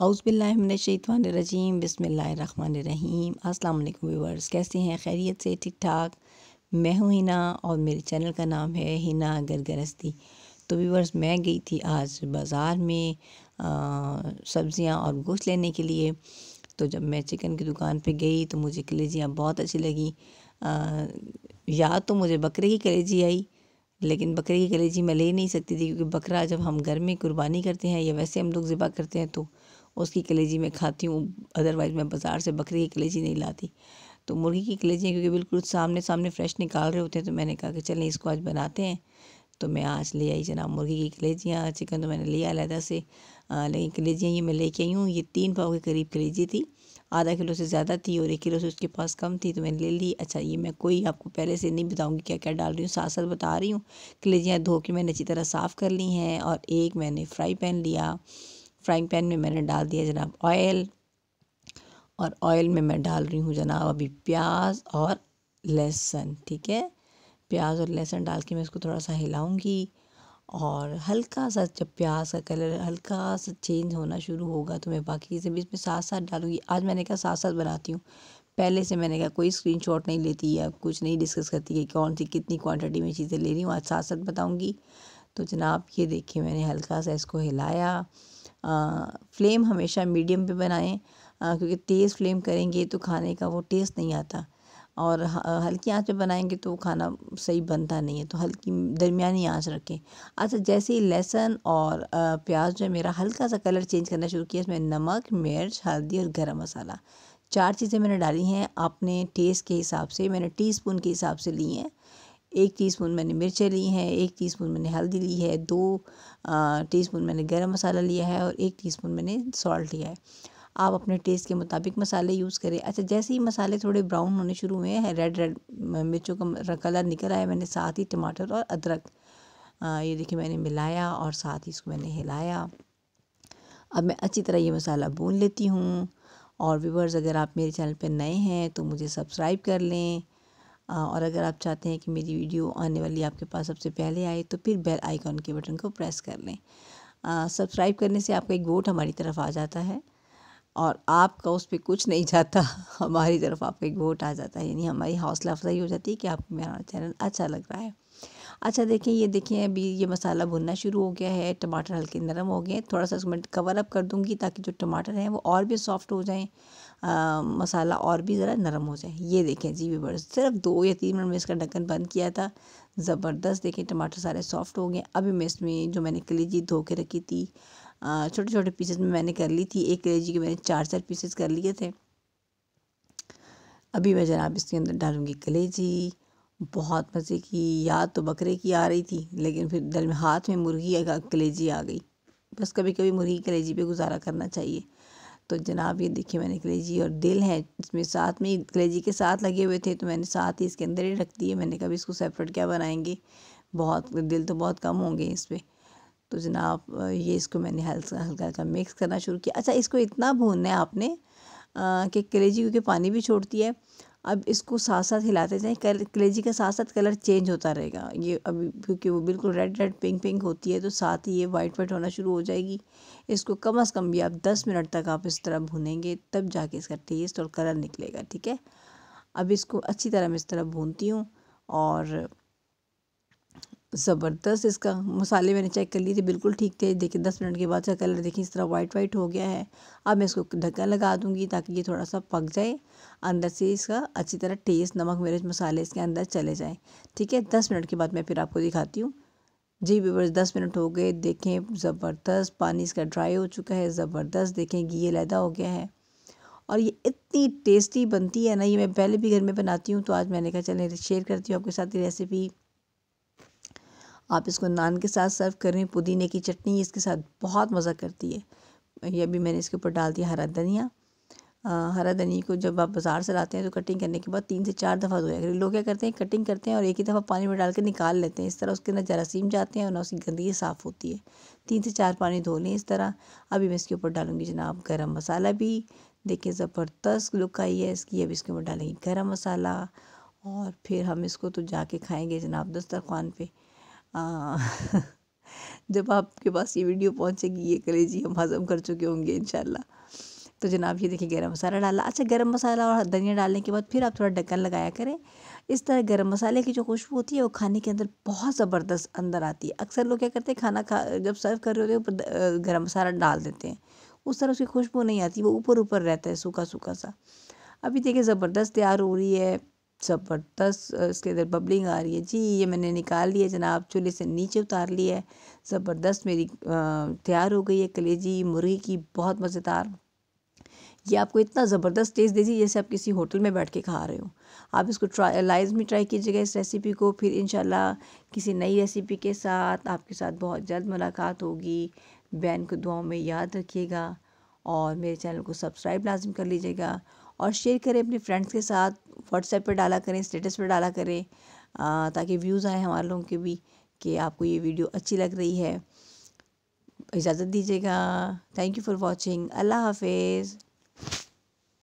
हाउसबिल्लाशतवानरजीम बसमीम अस्सलाम वालेकुम व्यूवर्स कैसे हैं खैरियत से ठीक ठाक मैं हूं हिना और मेरे चैनल का नाम है हिना गरगरस्ती तो व्यूवर्स मैं गई थी आज बाज़ार में सब्ज़ियां और गोश्त लेने के लिए तो जब मैं चिकन की दुकान पे गई तो मुझे कलेजियाँ बहुत अच्छी लगी आ, या तो मुझे बकरे की कलेजी आई लेकिन बकरे की कलेजी मैं ले नहीं सकती थी क्योंकि बकरा जब हम घर में कुर्बानी करते हैं या वैसे हम लोग ज़िबा करते हैं तो उसकी कलेजी मैं खाती हूँ अदरवाइज़ मैं बाज़ार से बकरी की कलेजी नहीं लाती तो मुर्गी की कलेजियाँ क्योंकि बिल्कुल सामने सामने फ्रेश निकाल रहे होते हैं तो मैंने कहा कि चलें इसको आज बनाते हैं तो मैं आज ले आई जनाब मुर्गी की कलेजियाँ चिकन तो मैंने लिया अलहदा से लेकिन कलेजियाँ ये मैं लेके आई हूँ ये तीन पाव के करीब कलेजी थी आधा किलो से ज़्यादा थी और एक किलो से उसके पास कम थी तो मैंने ले ली अच्छा ये मैं कोई आपको पहले से नहीं बताऊंगी क्या क्या डाल रही हूँ साथ साथ बता रही हूँ कलेजियाँ धो के मैंने अच्छी तरह साफ़ कर ली हैं और एक मैंने फ्राई पैन लिया फ्राइंग पैन में मैंने डाल दिया जनाब ऑयल और ऑयल में मैं डाल रही हूँ जनाब अभी प्याज और लहसुन ठीक है प्याज और लहसुन डाल के मैं इसको थोड़ा सा हिलाऊंगी और हल्का सा जब प्याज का कलर हल्का सा चेंज होना शुरू होगा तो मैं बाकी चीज़ें भी इसमें साथ साथ डालूंगी आज मैंने कहा साथ साथ बनाती हूँ पहले से मैंने कहा कोई स्क्रीनशॉट नहीं लेती या कुछ नहीं डिस्कस करती कि कौन सी कितनी क्वांटिटी में चीज़ें ले रही हूँ आज साथ साथ बताऊँगी तो जनाब ये देखिए मैंने हल्का सा इसको हिलाया फ्लेम हमेशा मीडियम पे बनाएं क्योंकि तेज़ फ्लेम करेंगे तो खाने का वो टेस्ट नहीं आता और हल्की आंच पे बनाएंगे तो खाना सही बनता नहीं है तो हल्की दरमियानी आंच रखें अच्छा जैसे ही लहसुन और प्याज जो है मेरा हल्का सा कलर चेंज करना शुरू किया इसमें नमक मिर्च हल्दी और गरम मसाला चार चीज़ें मैंने डाली हैं अपने टेस्ट के हिसाब से मैंने टीस्पून के हिसाब से ली हैं एक टीस्पून मैंने मिर्चें ली हैं एक टीस्पून मैंने हल्दी ली है दो टीस्पून मैंने गरम मसाला लिया है और एक टीस्पून मैंने सॉल्ट लिया है आप अपने टेस्ट के मुताबिक मसाले यूज़ करें अच्छा जैसे ही मसाले थोड़े ब्राउन होने शुरू हुए हैं रेड रेड मिर्चों का कलर निकल आया मैंने साथ ही टमाटर और अदरक ये देखिए मैंने मिलाया और साथ ही इसको मैंने हिलाया अब मैं अच्छी तरह ये मसाला भून लेती हूँ और व्यूवर्स अगर आप मेरे चैनल पर नए हैं तो मुझे सब्सक्राइब कर लें और अगर आप चाहते हैं कि मेरी वीडियो आने वाली आपके पास सबसे पहले आए तो फिर बेल आइकॉन के बटन को प्रेस कर लें सब्सक्राइब करने से आपका एक वोट हमारी तरफ आ जाता है और आपका उस पर कुछ नहीं जाता हमारी तरफ आपका एक वोट आ जाता है यानी हमारी हौसला अफजाई हो जाती है कि आपको मेरा चैनल अच्छा लग रहा है अच्छा देखें ये देखें अभी ये मसाला भुनना शुरू हो गया है टमाटर हल्के नरम हो गए थोड़ा सा उसमें कवर अप कर दूंगी ताकि जो टमाटर हैं वो और भी सॉफ्ट हो जाएं मसाला और भी ज़रा नरम हो जाए ये देखें जी बड़े सिर्फ दो या तीन मिनट में इसका ढक्कन बंद किया था ज़बरदस्त देखें टमाटर सारे सॉफ्ट हो गए अभी मैं इसमें जो मैंने कलेजी धो के रखी थी छोटे छोटे पीसेस में मैंने कर ली थी एक कलेजी के मैंने चार चार पीसेस कर लिए थे अभी मैं जनाब इसके अंदर डालूँगी कलेजी बहुत मज़े की याद तो बकरे की आ रही थी लेकिन फिर दर में हाथ में मुर्गी कलेजी आ गई बस कभी कभी मुर्गी कलेजी पे गुजारा करना चाहिए तो जनाब ये देखिए मैंने कलेजी और दिल है इसमें साथ में कलेजी के साथ लगे हुए थे तो मैंने साथ ही इसके अंदर ही रख दिए मैंने कभी इसको सेपरेट क्या बनाएंगे बहुत दिल तो बहुत कम होंगे इस पर तो जनाब ये इसको मैंने हल्का हल्का हल्का मिक्स करना शुरू किया अच्छा इसको इतना भूनना है आपने कि कलेजी क्योंकि पानी भी छोड़ती है अब इसको साथ साथ हिलाते जाएँ कलेजी के साथ साथ कलर चेंज होता रहेगा ये अभी क्योंकि वो बिल्कुल रेड रेड पिंक पिंक होती है तो साथ ही ये वाइट वाइट होना शुरू हो जाएगी इसको कम अज़ कम भी आप दस मिनट तक आप इस तरह भूनेंगे तब जाके इसका टेस्ट और कलर निकलेगा ठीक है अब इसको अच्छी तरह मैं इस तरह भूनती हूँ और ज़बरदस्त इसका मसाले मैंने चेक कर लिए थे बिल्कुल ठीक थे देखिए दस मिनट के बाद इसका कलर देखिए इस तरह वाइट वाइट हो गया है अब मैं इसको ढक्कन लगा दूंगी ताकि ये थोड़ा सा पक जाए अंदर से इसका अच्छी तरह टेस्ट नमक मिर्च मसाले इसके अंदर चले जाएँ ठीक है दस मिनट के बाद मैं फिर आपको दिखाती हूँ जी व्यूवर्स दस मिनट हो गए देखें ज़बरदस्त पानी इसका ड्राई हो चुका है ज़बरदस्त देखें घी लैदा हो गया है और ये इतनी टेस्टी बनती है ना ये मैं पहले भी घर में बनाती हूँ तो आज मैंने कहा चलें शेयर करती हूँ आपके साथ ये रेसिपी आप इसको नान के साथ सर्व करें पुदीने की चटनी इसके साथ बहुत मज़ा करती है ये भी मैंने इसके ऊपर डाल दिया हरा धनिया हरा धनिया को जब आप बाज़ार से लाते हैं तो कटिंग करने के बाद तीन से चार दफ़ा धोया करें लोग क्या करते हैं कटिंग करते हैं और एक ही दफ़ा पानी में डाल के निकाल लेते हैं इस तरह उसके ना जरासीम जाते हैं और ना उसकी गंदगी साफ़ होती है तीन से चार पानी धो लें इस तरह अभी मैं इसके ऊपर डालूँगी जनाब गर्म मसाला भी देखिए ज़बरदस्त लुक आई है इसकी अभी इसके ऊपर डालेंगे गर्म मसाला और फिर हम इसको तो जाके खाएँगे जनाब दस्तरखान पर हाँ। जब आपके पास ये वीडियो पहुँचेगी ये कलेजी हम हज़म कर चुके होंगे इन तो जनाब ये देखिए गरम मसाला डाला अच्छा गरम मसाला और धनिया डालने के बाद फिर आप थोड़ा ढक्कन लगाया करें इस तरह गरम मसाले की जो खुशबू होती है वो खाने के अंदर बहुत ज़बरदस्त अंदर आती है अक्सर लोग क्या करते हैं खाना खा जब सर्व कर रहे होते हैं ऊपर गर्म मसाला डाल देते हैं उस तरह उसकी खुशबू नहीं आती वो ऊपर ऊपर रहता है सूखा सूखा सा अभी देखिए ज़बरदस्त तैयार हो रही है ज़बरदस्त इसके अंदर बबलिंग आ रही है जी ये मैंने निकाल लिया जनाब चूल्हे से नीचे उतार लिया है ज़बरदस्त मेरी तैयार हो गई है कलेजी मुर्गी की बहुत मज़ेदार ये आपको इतना ज़बरदस्त टेस्ट दीजिए जैसे आप किसी होटल में बैठ के खा रहे हो आप इसको ट्राई लाइव में ट्राई कीजिएगा इस रेसिपी को फिर इन किसी नई रेसिपी के साथ आपके साथ बहुत जल्द मुलाकात होगी बहन को दुआओं में याद रखिएगा और मेरे चैनल को सब्सक्राइब लाजम कर लीजिएगा और शेयर करें अपने फ्रेंड्स के साथ व्हाट्सएप पर डाला करें स्टेटस पर डाला करें आ, ताकि व्यूज़ आए हमारे लोगों के भी कि आपको ये वीडियो अच्छी लग रही है इजाज़त दीजिएगा थैंक यू फॉर वॉचिंग अल्लाह हाफिज़